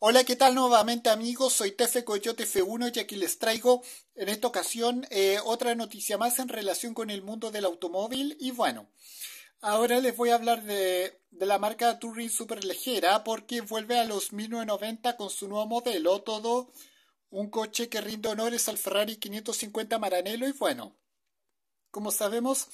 Hola, ¿qué tal nuevamente amigos? Soy Tefe Coyote F1 y aquí les traigo en esta ocasión eh, otra noticia más en relación con el mundo del automóvil y bueno, ahora les voy a hablar de, la marca Touring superlegera porque vuelve a los 1990 con su nuevo modelo, todo un coche que rinde honores al Ferrari 550 Maranello y bueno, como sabemos,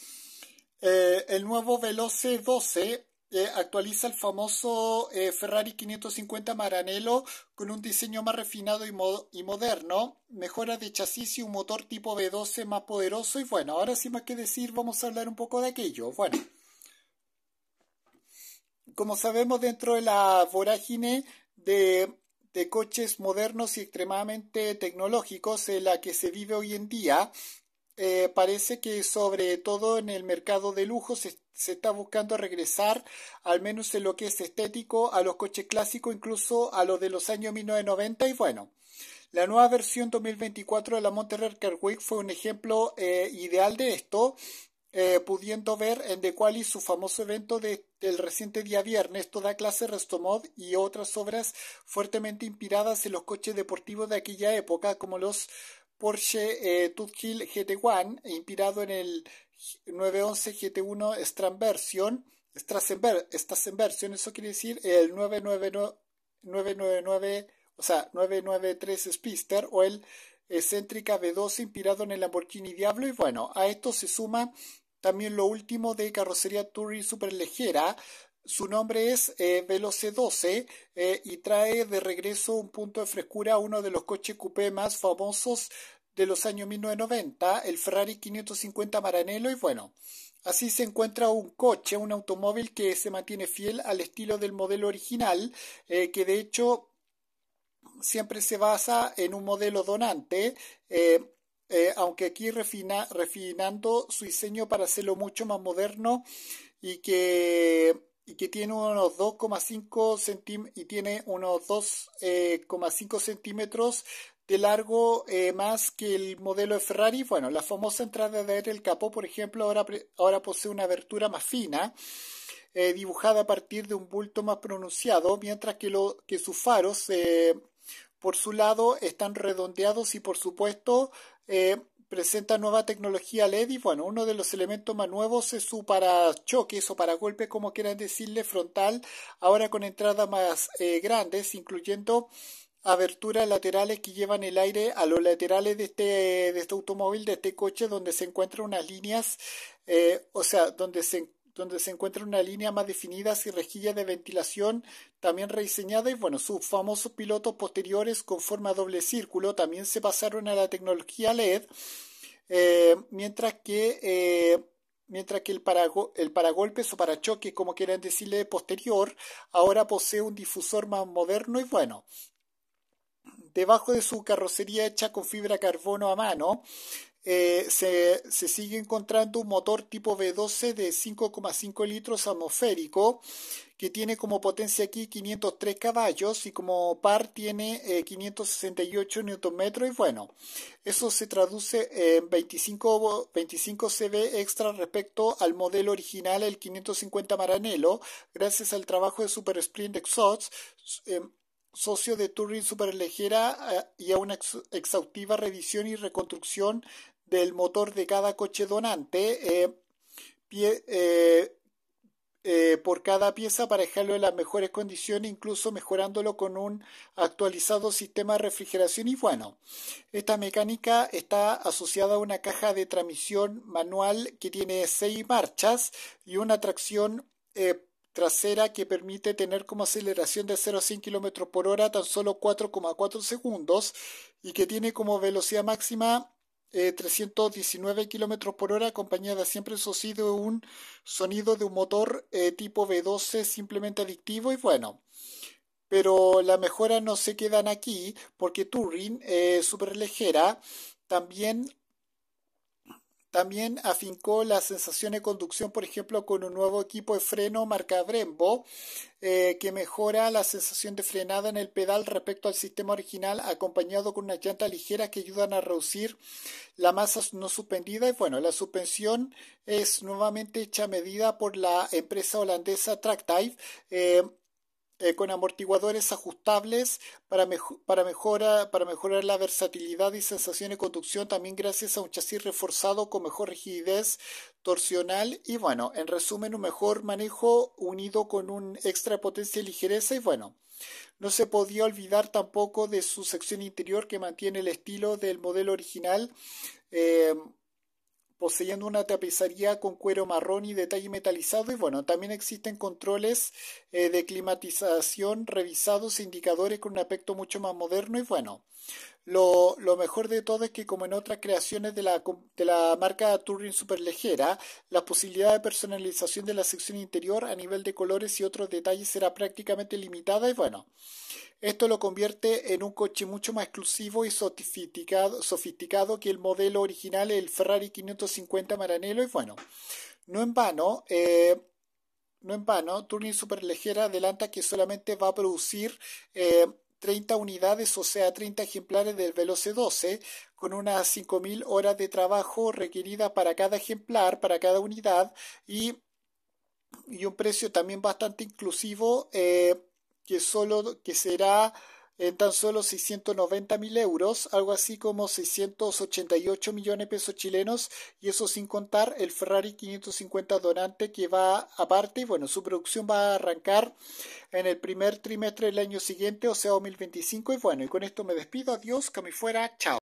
eh, el nuevo Veloce 12 eh, actualiza el famoso eh, Ferrari 550 Maranello con un diseño más refinado y, moderno, mejora de chasis y un motor tipo V12 más poderoso. Y bueno, ahora sin más que decir, vamos a hablar un poco de aquello. Bueno, como sabemos, dentro de la vorágine de, de coches modernos y extremadamente tecnológicos en la que se vive hoy en día, eh, parece que sobre todo en el mercado de lujo se, está buscando regresar, al menos en lo que es estético, a los coches clásicos, incluso a los de los años 1990 y bueno. La nueva versión 2024 de la Monterrey Car Week fue un ejemplo eh, ideal de esto, eh, pudiendo ver en De Quali su famoso evento de, del reciente día viernes. Toda clase Restomod y otras obras fuertemente inspiradas en los coches deportivos de aquella época, como los Porsche eh, GT1, inspirado en el 911 GT1 Stramversion, eso quiere decir el 999, o sea, 993 Spister o el excéntrica V12 inspirado en el Lamborghini Diablo. Y bueno, a esto se suma también lo último de carrocería Touring super ligera, su nombre es Velo eh, Veloce 12 eh, y trae de regreso un punto de frescura a uno de los coches coupé más famosos de los años 1990, el Ferrari 550 Maranello y bueno, Así se encuentra un coche, un automóvil que se mantiene fiel al estilo del modelo original, eh, que de hecho siempre se basa en un modelo donante, aunque aquí refinando su diseño para hacerlo mucho más moderno y que y que tiene unos 2,5 centímetros y tiene unos 2,5 eh, centímetros de largo eh, más que el modelo de Ferrari. Bueno, la famosa entrada de aire, el capó, por ejemplo, ahora, ahora posee una abertura más fina, eh, dibujada a partir de un bulto más pronunciado, mientras que, lo, que sus faros, por su lado, están redondeados y, por supuesto, presenta nueva tecnología LED y bueno, uno de los elementos más nuevos es su para choques o para golpes como quieran decirle, frontal, ahora con entradas más eh, grandes, incluyendo aberturas laterales que llevan el aire a los laterales de este, de este automóvil, de este coche, donde se encuentran unas líneas, eh, o sea, donde se donde se encuentra una línea más definida y rejilla de ventilación también rediseñada y bueno, sus famosos pilotos posteriores con forma doble círculo también se pasaron a la tecnología LED, eh, mientras que... Eh, mientras que el, el paragolpes o parachoque, como quieran decirle, posterior, ahora posee un difusor más moderno y bueno. Debajo de su carrocería hecha con fibra carbono a mano, eh, se, sigue encontrando un motor tipo V12 de 5,5 litros atmosférico que tiene como potencia aquí 503 caballos y como par tiene eh, 568 Nm y bueno, eso se traduce en 25, 25 CV extra respecto al modelo original, el 550 Maranello, gracias al trabajo de Super Sprint Exhaust. Eh, socio de Turing Superlegera eh, y a una exhaustiva revisión y reconstrucción del motor de cada coche donante eh, eh, eh, por cada pieza para dejarlo en las mejores condiciones, incluso mejorándolo con un actualizado sistema de refrigeración. Y bueno, esta mecánica está asociada a una caja de transmisión manual que tiene seis marchas y una tracción trasera que permite tener como aceleración de 0 a 100 km por hora tan solo 4,4 segundos y que tiene como velocidad máxima 319 eh, kilómetros por hora, acompañada siempre, eso ha de un sonido de un motor eh, tipo V12 simplemente adictivo y bueno. Pero las mejoras no se quedan aquí porque Touring, es eh, súper ligera, también también afincó la sensación de conducción, por ejemplo, con un nuevo equipo de freno marca Brembo, eh, que mejora la sensación de frenada en el pedal respecto al sistema original, acompañado con unas llantas ligeras que ayudan a reducir la masa no suspendida. Y bueno, la suspensión es nuevamente hecha medida por la empresa holandesa Tractive. Eh, eh, con amortiguadores ajustables para, para, para mejorar la versatilidad y sensación de conducción, también gracias a un chasis reforzado con mejor rigidez torsional y bueno, en resumen un mejor manejo unido con un extra potencia y ligereza y bueno, no se podía olvidar tampoco de su sección interior que mantiene el estilo del modelo original. Eh, poseyendo una tapicería con cuero marrón y detalle metalizado. Y bueno, también existen controles eh, de climatización revisados, indicadores con un aspecto mucho más moderno. Y bueno, lo, mejor de todo es que, como en otras creaciones de la, marca Turing Superlegera, la posibilidad de personalización de la sección interior a nivel de colores y otros detalles será prácticamente limitada y bueno, esto lo convierte en un coche mucho más exclusivo y sofisticado, que el modelo original, el Ferrari 550 Maranello y bueno, no en vano. Eh, no en vano, Superlegera adelanta que solamente va a producir eh, 30 unidades, o sea, 30 ejemplares del Veloce 12, con unas 5.000 horas de trabajo requerida para cada ejemplar, para cada unidad, y, y un precio también bastante inclusivo, eh, que solo que será en eh, tan solo 690 mil euros, algo así como 688 millones de pesos chilenos, y eso sin contar el Ferrari 550 donante que va aparte, y bueno, su producción va a arrancar en el primer trimestre del año siguiente, o sea, 2025, y bueno, y con esto me despido, adiós, que me fuera, chao.